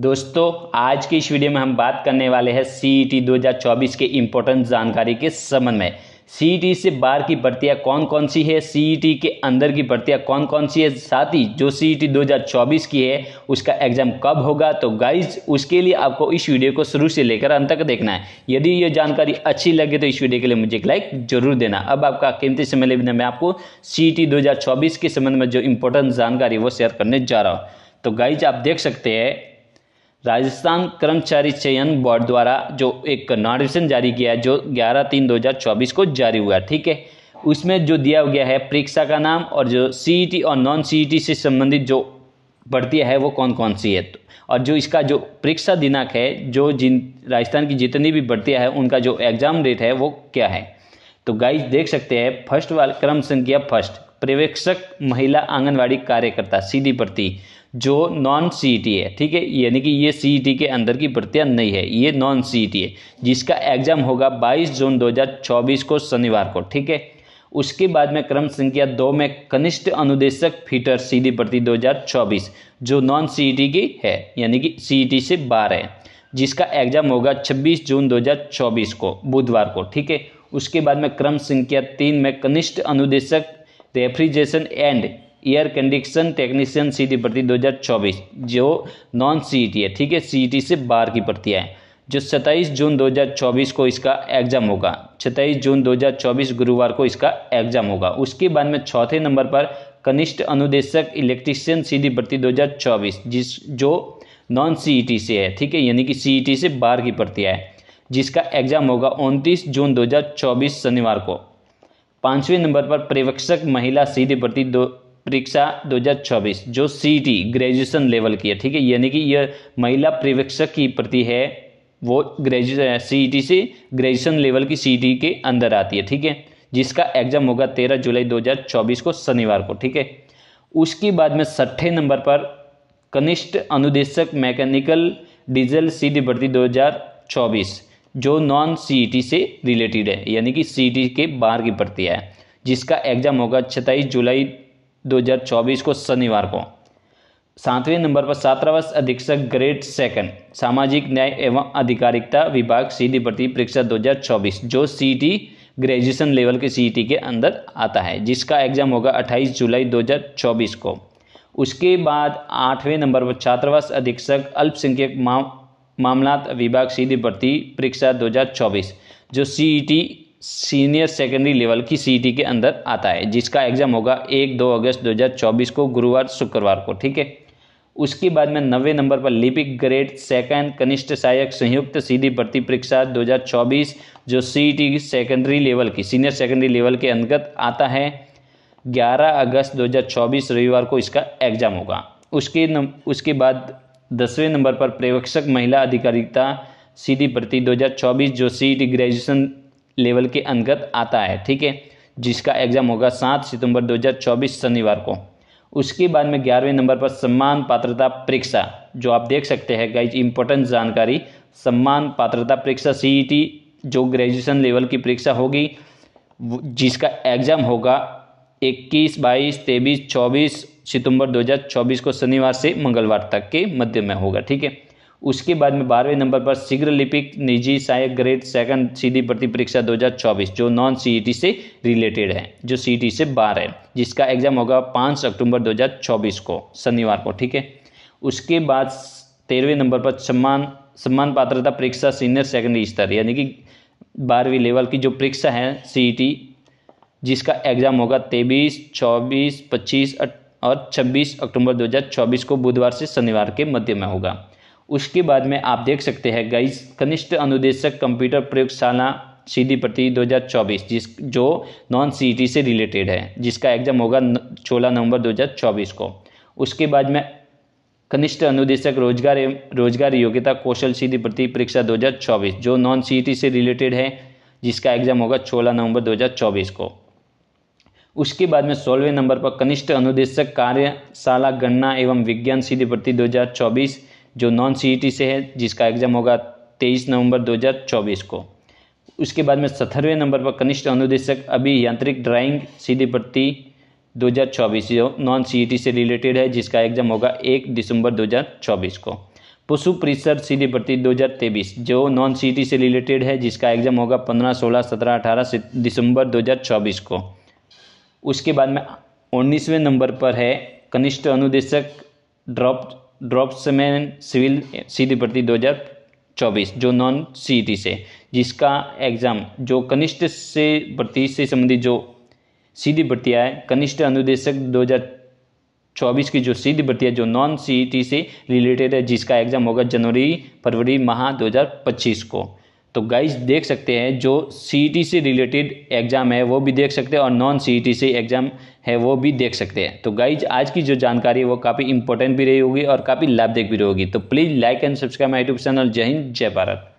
दोस्तों आज की इस वीडियो में हम बात करने वाले हैं e सीईटी 2024 के इम्पोर्टेंट जानकारी के संबंध में सीईटी e से बाहर की भर्तियां कौन कौन सी है सीईटी e के अंदर की भर्तियां कौन कौन सी है साथ ही जो सीईटी 2024 की है उसका एग्जाम कब होगा तो गाइज उसके लिए आपको इस वीडियो को शुरू से लेकर अंत तक देखना है यदि ये जानकारी अच्छी लगे तो इस वीडियो के लिए मुझे एक लाइक जरूर देना अब आपका कीमती समय लेना मैं आपको सीईटी चौबीस के संबंध में जो इम्पोर्टेंट जानकारी वो शेयर करने जा रहा हूँ तो गाइज आप देख सकते हैं राजस्थान कर्मचारी चयन बोर्ड द्वारा जो एक नोटिफिकेशन जारी किया है जो 11 तीन 2024 को जारी हुआ ठीक है उसमें जो दिया गया है परीक्षा का नाम और जो सी e और नॉन सी e से संबंधित जो भर्ती है वो कौन कौन सी है तो और जो इसका जो परीक्षा दिनांक है जो जिन राजस्थान की जितनी भी भर्तियाँ हैं उनका जो एग्ज़ाम डेट है वो क्या है तो गाइस देख सकते हैं फर्स्ट वाले क्रम संख्या फर्स्ट पर्यवेक्षक महिला आंगनवाड़ी कार्यकर्ता सीधी भर्ती जो नॉन सी है ठीक है यानी कि ये सी के अंदर की भर्तियाँ नहीं है ये नॉन सी है जिसका एग्ज़ाम होगा 22 जून 2024 को शनिवार को ठीक है उसके बाद में क्रम संख्या दो में कनिष्ठ अनुदेशक फीटर सीधी भर्ती 2024 जो नॉन सी की है यानी कि सी से बाहर है जिसका एग्ज़ाम होगा 26 जून 2024 को बुधवार को ठीक है उसके बाद में क्रम संख्या तीन में कनिष्ठ अनुदेशक refrigeration and air condition technician सीधी भर्ती 2024 जो नॉन सीईटी है ठीक है सीईटी से बाहर की भर्ती है जो 27 जून 2024 को इसका एग्ज़ाम होगा 27 जून 2024 गुरुवार को इसका एग्ज़ाम होगा उसके बाद में चौथे नंबर पर कनिष्ठ अनुदेशक इलेक्ट्रीशियन सीधी भर्ती 2024 जिस जो नॉन सीईटी से है ठीक है यानी कि सीईटी से बाहर की भर्तियाँ है जिसका एग्ज़ाम होगा उनतीस जून 2024 शनिवार को पांचवें नंबर पर प्रवक्षक महिला सीधी भर्ती दो परीक्षा 2024 जो सीटी ग्रेजुएशन लेवल की है ठीक है यानी कि यह महिला पर्यवेक्षक की प्रति है वो ग्रेजुए सी से ग्रेजुएशन लेवल की सी के अंदर आती है ठीक है जिसका एग्जाम होगा तेरह जुलाई 2024 को शनिवार को ठीक है उसके बाद में छठे नंबर पर कनिष्ठ अनुदेशक मैकेनिकल डीजल सीधी भर्ती दो जो नॉन सी e से रिलेटेड है यानी कि सी e के बाहर की भर्ती है जिसका एग्ज़ाम होगा छत्ताईस जुलाई 2024 को शनिवार को सातवें नंबर पर छात्रावास अधीक्षक ग्रेड सेकंड सामाजिक न्याय एवं आधिकारिकता विभाग सीधी भर्ती परीक्षा 2024 जो टी ग्रेजुएशन लेवल के सी e के अंदर आता है जिसका एग्जाम होगा 28 जुलाई 2024 को उसके बाद आठवें नंबर पर छात्रावास अधीक्षक अल्पसंख्यक मामला विभाग सीधी भर्ती परीक्षा 2024 जो सीईटी सीनियर सेकेंडरी लेवल की सीईटी e के अंदर आता है जिसका एग्ज़ाम होगा एक दो अगस्त 2024 को गुरुवार शुक्रवार को ठीक है उसके बाद में नब्बे नंबर पर लिपिक ग्रेड सेकंड कनिष्ठ सहायक संयुक्त सीधी भर्ती परीक्षा 2024 जो सीईटी सेकेंडरी लेवल की सीनियर सेकेंडरी लेवल के अंतर्गत आता है 11 अगस्त 2024 रविवार को इसका एग्ज़ाम होगा उसके न, उसके बाद दसवें नंबर पर पर्यवेक्षक महिला अधिकारिता सीधी भर्ती 2024 जो सीट ग्रेजुएशन लेवल के अंतर्गत आता है ठीक है जिसका एग्ज़ाम होगा सात सितंबर 2024 शनिवार को उसके बाद में ग्यारहवें नंबर पर सम्मान पात्रता परीक्षा जो आप देख सकते हैं गाइज इंपॉर्टेंट जानकारी सम्मान पात्रता परीक्षा टी e जो ग्रेजुएशन लेवल की परीक्षा होगी जिसका एग्ज़ाम होगा इक्कीस बाईस तेईस चौबीस सितंबर 2024 को शनिवार से मंगलवार तक के मध्य में होगा ठीक है उसके बाद में बारहवें नंबर पर शीघ्र लिपिक निजी सहायक ग्रेड सेकंड सीधी भर्ती परीक्षा 2024 जो नॉन सीईटी e से रिलेटेड है जो सीईटी e से बाहर है जिसका एग्जाम होगा 5 अक्टूबर 2024 को शनिवार को ठीक है उसके बाद तेरहवें नंबर पर सम्मान सम्मान पात्रता परीक्षा सीनियर सेकेंडरी स्तर यानी कि बारहवीं लेवल की जो परीक्षा है सीईटी जिसका एग्ज़ाम होगा तेईस चौबीस पच्चीस और छब्बीस अक्टूबर 2024 को बुधवार से शनिवार के मध्य में होगा उसके बाद में आप देख सकते हैं गाइस कनिष्ठ अनुदेशक कंप्यूटर प्रयोगशाला सीधी प्रति 2024 जिस जो नॉन सीटी e से रिलेटेड है जिसका एग्जाम होगा 16 नवंबर 2024 को उसके बाद में कनिष्ठ अनुदेशक रोजगार रोजगार योग्यता कौशल सीधी प्रति परीक्षा 2024 जो नॉन सीटी e से रिलेटेड है जिसका एग्जाम होगा 16 नवंबर 2024 को उसके बाद में सोलवे नंबर पर कनिष्ठ अनुदेशक कार्यशाला गणना एवं विज्ञान सीधी भर्ती 2024 जो नॉन सी e से है जिसका एग्जाम होगा 23 नवंबर 2024 को उसके बाद में सत्रहवें नंबर पर कनिष्ठ अनुदेशक अभियांत्रिक ड्राइंग सीधी भर्ती 2024 जो नॉन सी e से रिलेटेड है जिसका एग्जाम होगा 1 दिसंबर 2024 को पशु परिसर सीधी भर्ती 2023 जो नॉन सी e से रिलेटेड है जिसका एग्जाम होगा 15, 16, 17, 18 दिसंबर 2024 को उसके बाद में उन्नीसवें नंबर पर है कनिष्ठ अनुदेशक ड्रॉप ड्रॉप्समैन सिविल सीधी भर्ती 2024 जो नॉन टी से जिसका एग्ज़ाम जो कनिष्ठ से भर्ती से संबंधित जो सीधी भर्तियाँ है कनिष्ठ अनुदेशक 2024 की जो सीधी भर्ती है जो नॉन टी से रिलेटेड है जिसका एग्ज़ाम होगा जनवरी फरवरी माह 2025 को तो गाइज देख सकते हैं जो सी e से रिलेटेड एग्ज़ाम है वो भी देख सकते हैं और नॉन सी e से एग्ज़ाम है वो भी देख सकते हैं तो गाइज आज की जो जानकारी है वो काफ़ी इंपॉर्टेंट भी रही होगी और काफ़ी लाभदायक भी रही होगी तो please like and subscribe my YouTube channel जय हिंद जय भारत